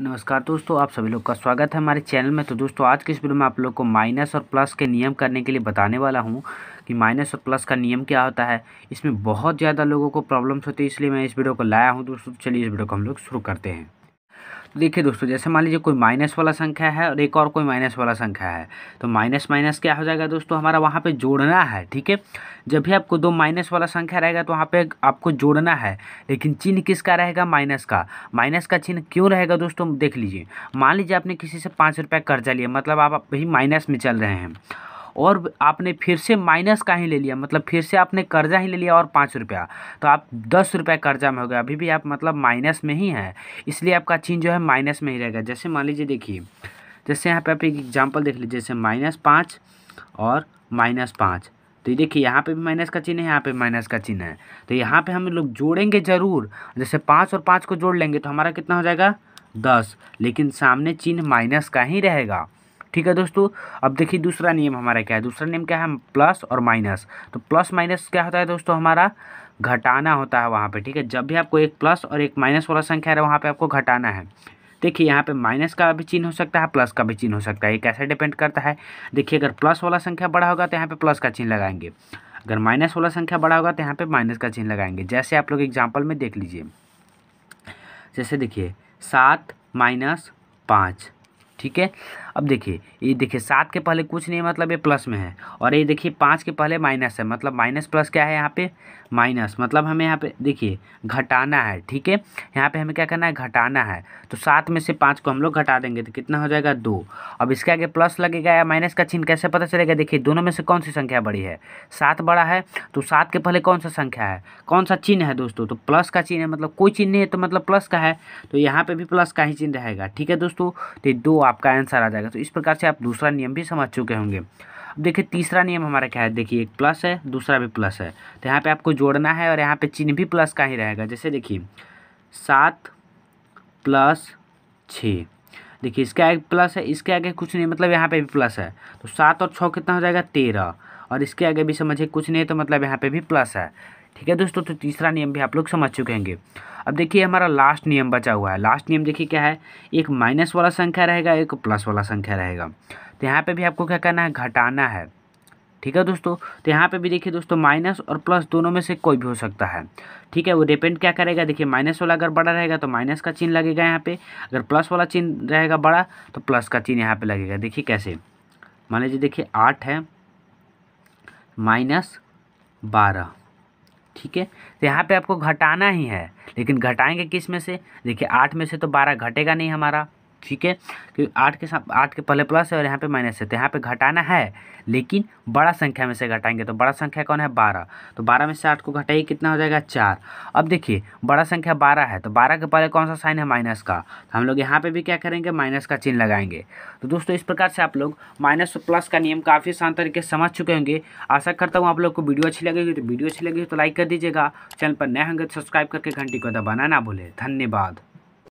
नमस्कार दोस्तों आप सभी लोग का स्वागत है हमारे चैनल में तो दोस्तों आज के इस वीडियो में आप लोग को माइनस और प्लस के नियम करने के लिए बताने वाला हूं कि माइनस और प्लस का नियम क्या होता है इसमें बहुत ज़्यादा लोगों को प्रॉब्लम्स होती है इसलिए मैं इस वीडियो को लाया हूं दोस्तों चलिए इस वीडियो को हम लोग शुरू करते हैं देखिए दोस्तों जैसे मान लीजिए कोई माइनस वाला संख्या है और एक और कोई माइनस वाला संख्या है तो माइनस माइनस क्या हो जाएगा दोस्तों हमारा वहाँ पे जोड़ना है ठीक है जब भी आपको दो माइनस वाला संख्या रहेगा तो वहाँ पे आपको जोड़ना है लेकिन चिन्ह किसका रहेगा माइनस का माइनस का चिन्ह क्यों रहेगा दोस्तों देख लीजिए मान लीजिए आपने किसी से पाँच रुपये कर्जा लिया मतलब आप भी माइनस में चल रहे हैं और आपने फिर से माइनस का ही ले लिया मतलब फिर से आपने कर्जा ही ले लिया और पाँच रुपया तो आप दस रुपये कर्जा में हो गया अभी भी आप मतलब माइनस में ही हैं इसलिए आपका चिन्ह जो है माइनस में ही रहेगा जैसे मान लीजिए देखिए जैसे यहाँ पे आप एक एग्जाम्पल देख लीजिए जैसे माइनस पाँच और माइनस पाँच तो ये देखिए यहाँ पे भी माइनस का चिन्ह है यहाँ पे माइनस का चिन्ह है तो यहाँ पे हम लोग जोड़ेंगे ज़रूर जैसे पाँच और पाँच को जोड़ लेंगे तो हमारा कितना हो जाएगा दस लेकिन सामने चिन्ह माइनस का ही रहेगा ठीक है दोस्तों अब देखिए दूसरा नियम हमारा क्या है दूसरा नियम क्या है प्लस और माइनस तो प्लस माइनस क्या होता है दोस्तों हमारा घटाना होता है वहाँ पे ठीक है जब भी आपको एक प्लस और एक माइनस वाला संख्या है वहाँ पे आपको घटाना है देखिए यहाँ पे माइनस का भी चिन्ह हो सकता है प्लस का भी चिन्ह हो सकता है ये कैसे डिपेंड करता है देखिए अगर प्लस वाला संख्या बड़ा होगा तो यहाँ पे प्लस का चिन्ह लगाएंगे अगर माइनस वाला संख्या बड़ा होगा तो यहाँ पे माइनस का चिन्ह लगाएंगे जैसे आप लोग एग्जाम्पल में देख लीजिए जैसे देखिए सात माइनस पाँच ठीक है अब देखिए ये देखिए सात के पहले कुछ नहीं मतलब ये प्लस में है और ये देखिए पाँच के पहले माइनस है मतलब माइनस प्लस क्या है यहाँ पे माइनस मतलब हमें यहाँ पे देखिए घटाना है ठीक है यहाँ पे हमें क्या करना है घटाना है तो सात में से पाँच को हम लोग घटा देंगे तो कितना हो जाएगा दो अब इसके आगे प्लस लगेगा या माइनस का चिन्ह कैसे पता चलेगा देखिए दोनों में से कौन सी संख्या बड़ी है सात बड़ा है तो सात के पहले कौन सा संख्या है कौन सा चिन्ह है दोस्तों तो प्लस का चिन्ह है मतलब कोई चिन्ह नहीं है तो मतलब प्लस का है तो यहाँ पर भी प्लस का ही चिन्ह रहेगा ठीक है दोस्तों तो दो आपका आंसर आ जाएगा तो इस प्रकार से आप दूसरा नियम भी समझ चुके होंगे अब देखिए तीसरा नियम हमारा क्या है देखिए एक प्लस है दूसरा भी प्लस है तो यहाँ पे आपको जोड़ना है और यहाँ पे चिन्ह भी प्लस का ही रहेगा जैसे देखिए सात प्लस छः देखिए इसके आगे प्लस है इसके आगे कुछ नहीं मतलब यहाँ पे भी प्लस है तो सात और छः कितना हो जाएगा तेरह और इसके आगे भी समझिए कुछ नहीं तो मतलब यहाँ पे भी प्लस है ठीक है दोस्तों तो तीसरा नियम भी आप लोग समझ चुके होंगे अब देखिए हमारा लास्ट नियम बचा हुआ है लास्ट नियम देखिए क्या है एक माइनस वाला संख्या रहेगा एक प्लस वाला संख्या रहेगा तो यहाँ पे भी आपको क्या करना है घटाना है ठीक है दोस्तों तो यहाँ पे भी देखिए दोस्तों माइनस और प्लस दोनों में से कोई भी हो सकता है ठीक है वो डिपेंड क्या करेगा देखिए माइनस वाला अगर बड़ा रहेगा तो माइनस का चिन्ह लगेगा यहाँ पे अगर प्लस वाला चिन्ह रहेगा बड़ा तो प्लस का चिन्ह यहाँ पे लगेगा देखिए कैसे मान लीजिए देखिए आठ है माइनस बारह ठीक है तो यहाँ पे आपको घटाना ही है लेकिन घटाएंगे किस में से देखिए आठ में से तो बारह घटेगा नहीं हमारा ठीक है क्योंकि आठ के साथ आठ के पहले प्लस है और यहाँ पे माइनस है तो यहाँ पे घटाना है लेकिन बड़ा संख्या में से घटाएंगे तो बड़ा संख्या कौन है बारह तो बारह में से आठ को घटाइए कितना हो जाएगा चार अब देखिए बड़ा संख्या बारह है तो बारह के पहले कौन सा साइन है माइनस का तो हम लोग यहाँ पर भी क्या करेंगे माइनस का चिन्ह लगाएंगे तो दोस्तों इस प्रकार से आप लोग माइनस प्लस का नियम काफ़ी आसान तरीके से समझ चुके होंगे आशा करता हूँ आप लोग को वीडियो अच्छी लगेगी तो वीडियो अच्छी लगेगी तो लाइक कर दीजिएगा चैनल पर नए होंगे तो सब्सक्राइब करके घंटी को दबाना ना भूलें धन्यवाद